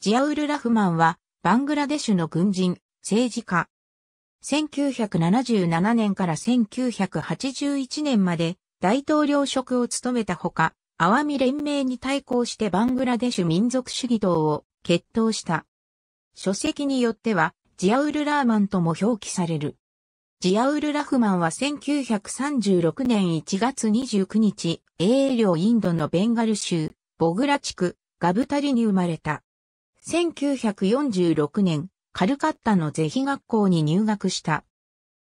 ジアウル・ラフマンは、バングラデシュの軍人、政治家。1977年から1981年まで大統領職を務めたほか、アワミ連盟に対抗してバングラデシュ民族主義党を決闘した。書籍によっては、ジアウル・ラーマンとも表記される。ジアウル・ラフマンは1936年1月29日、英領インドのベンガル州、ボグラ地区、ガブタリに生まれた。1946年、カルカッタの是非学校に入学した。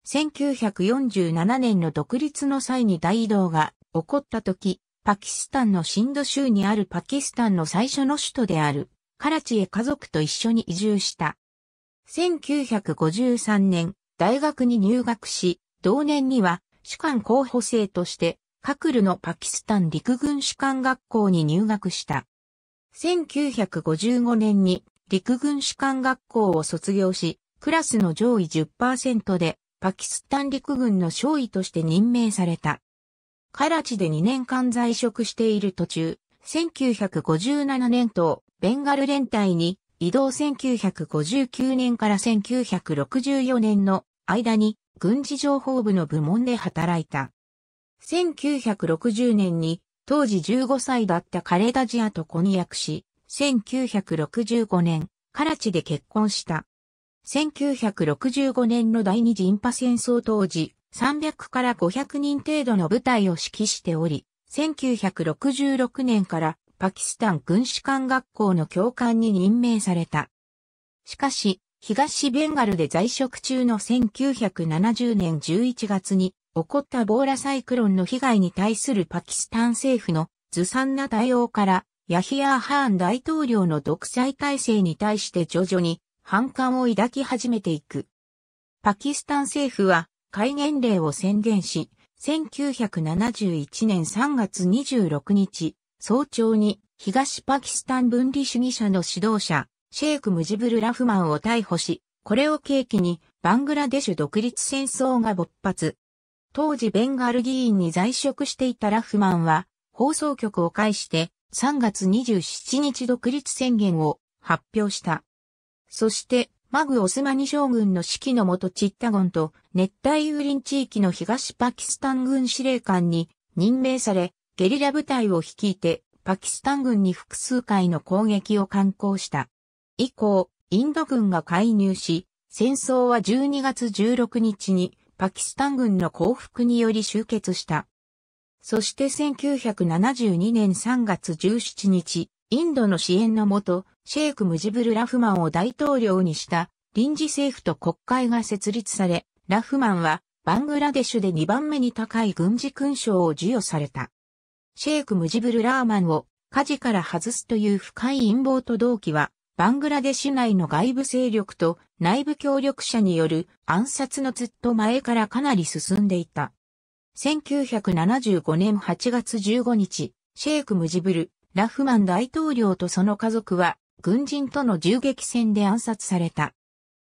1947年の独立の際に大移動が起こった時、パキスタンのシンド州にあるパキスタンの最初の首都である、カラチへ家族と一緒に移住した。1953年、大学に入学し、同年には主管候補生として、カクルのパキスタン陸軍主管学校に入学した。1955年に陸軍士官学校を卒業し、クラスの上位10%でパキスタン陸軍の少尉として任命された。カラチで2年間在職している途中、1957年とベンガル連隊に移動1959年から1964年の間に軍事情報部の部門で働いた。1960年に当時15歳だったカレダジアと婚約し、1965年、カラチで結婚した。1965年の第二次インパ戦争当時、300から500人程度の部隊を指揮しており、1966年からパキスタン軍士官学校の教官に任命された。しかし、東ベンガルで在職中の1970年11月に起こったボーラサイクロンの被害に対するパキスタン政府のずさんな対応から、ヤヒヤー・ハーン大統領の独裁体制に対して徐々に反感を抱き始めていく。パキスタン政府は戒厳令を宣言し、1971年3月26日、早朝に東パキスタン分離主義者の指導者、シェイク・ムジブル・ラフマンを逮捕し、これを契機にバングラデシュ独立戦争が勃発。当時ベンガル議員に在職していたラフマンは、放送局を介して3月27日独立宣言を発表した。そして、マグ・オスマニ将軍の指揮のもとチッタゴンと熱帯雨林地域の東パキスタン軍司令官に任命され、ゲリラ部隊を率いてパキスタン軍に複数回の攻撃を敢行した。以降、インド軍が介入し、戦争は12月16日にパキスタン軍の降伏により終結した。そして1972年3月17日、インドの支援のもと、シェイク・ムジブル・ラフマンを大統領にした臨時政府と国会が設立され、ラフマンはバングラデシュで2番目に高い軍事勲章を授与された。シェイク・ムジブル・ラーマンを火事から外すという深い陰謀と動機は、バングラデシュ内の外部勢力と内部協力者による暗殺のずっと前からかなり進んでいた。1975年8月15日、シェイク・ムジブル、ラフマン大統領とその家族は、軍人との銃撃戦で暗殺された。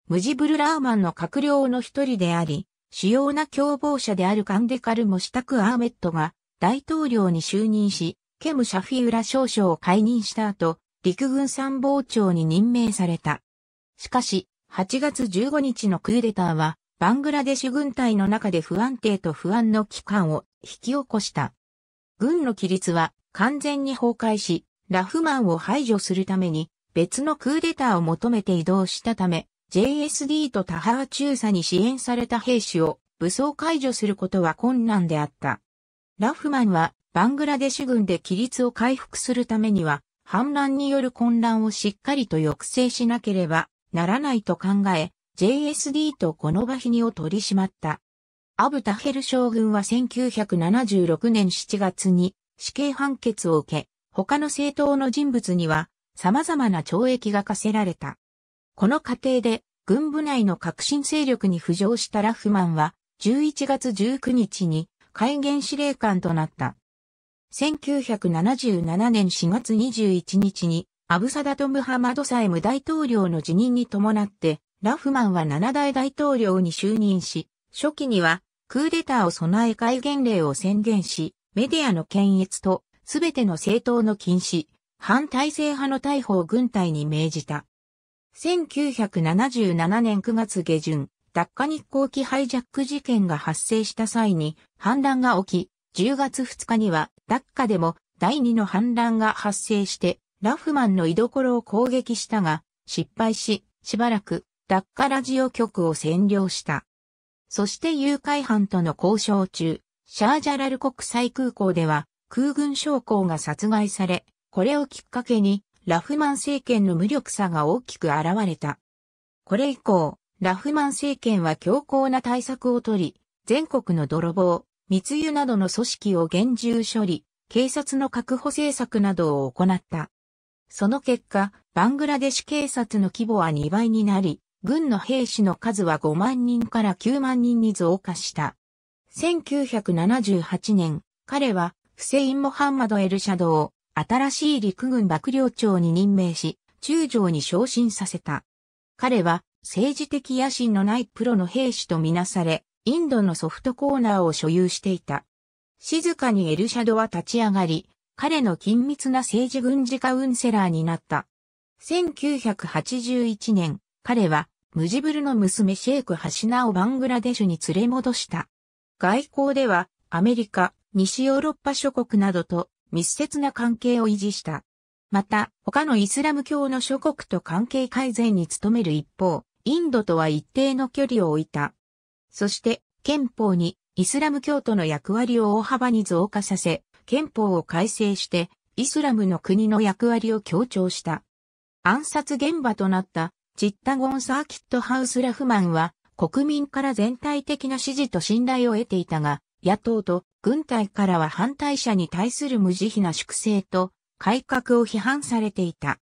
ムジブル・ラーマンの閣僚の一人であり、主要な共謀者であるカンデカル・モシタク・アーメットが大統領に就任し、ケム・シャフィウラ少将を解任した後、陸軍参謀長に任命された。しかし、8月15日のクーデターは、バングラデシュ軍隊の中で不安定と不安の期間を引き起こした。軍の規律は完全に崩壊し、ラフマンを排除するために別のクーデターを求めて移動したため、JSD とタハー中佐に支援された兵士を武装解除することは困難であった。ラフマンはバングラデシュ軍で規律を回復するためには、反乱による混乱をしっかりと抑制しなければならないと考え、JSD とこの場日にを取り締まった。アブタヘル将軍は1976年7月に死刑判決を受け、他の政党の人物には様々な懲役が課せられた。この過程で軍部内の革新勢力に浮上したラフマンは11月19日に戒厳司令官となった。1977年4月21日にアブサダト・ムハマド・サエム大統領の辞任に伴って、ラフマンは7代大統領に就任し、初期には、クーデターを備え戒厳令を宣言し、メディアの検閲と、すべての政党の禁止、反体制派の逮捕を軍隊に命じた。1977年9月下旬、ダッカ日航機ハイジャック事件が発生した際に反乱が起き、10月2日にはダッカでも第2の反乱が発生してラフマンの居所を攻撃したが、失敗し、しばらく、ダッカラジオ局を占領した。そして誘拐犯との交渉中、シャージャラル国際空港では、空軍将校が殺害され、これをきっかけに、ラフマン政権の無力さが大きく現れた。これ以降、ラフマン政権は強硬な対策をとり、全国の泥棒、密輸などの組織を厳重処理、警察の確保政策などを行った。その結果、バングラデシュ警察の規模は2倍になり、軍の兵士の数は5万人から9万人に増加した。1978年、彼は、フセイン・モハンマド・エルシャドを、新しい陸軍幕僚長に任命し、中将に昇進させた。彼は、政治的野心のないプロの兵士とみなされ、インドのソフトコーナーを所有していた。静かにエルシャドは立ち上がり、彼の緊密な政治軍事カウンセラーになった。1981年、彼はムジブルの娘シェイク・ハシナをバングラデシュに連れ戻した。外交ではアメリカ、西ヨーロッパ諸国などと密接な関係を維持した。また、他のイスラム教の諸国と関係改善に努める一方、インドとは一定の距離を置いた。そして、憲法にイスラム教徒の役割を大幅に増加させ、憲法を改正して、イスラムの国の役割を強調した。暗殺現場となったチッタゴンサーキットハウス・ラフマンは国民から全体的な支持と信頼を得ていたが、野党と軍隊からは反対者に対する無慈悲な粛清と改革を批判されていた。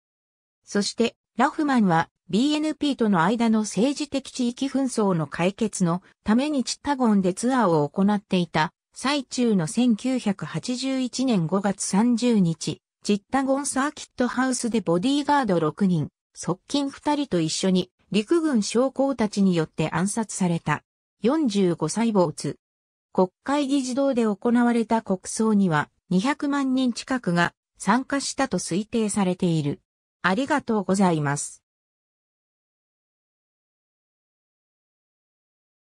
そしてラフマンは BNP との間の政治的地域紛争の解決のためにチッタゴンでツアーを行っていた最中の1981年5月30日、チッタゴンサーキットハウスでボディーガード6人、側近2人と一緒に陸軍将校たちによって暗殺された。45歳没。国会議事堂で行われた国葬には200万人近くが参加したと推定されている。ありがとうございます。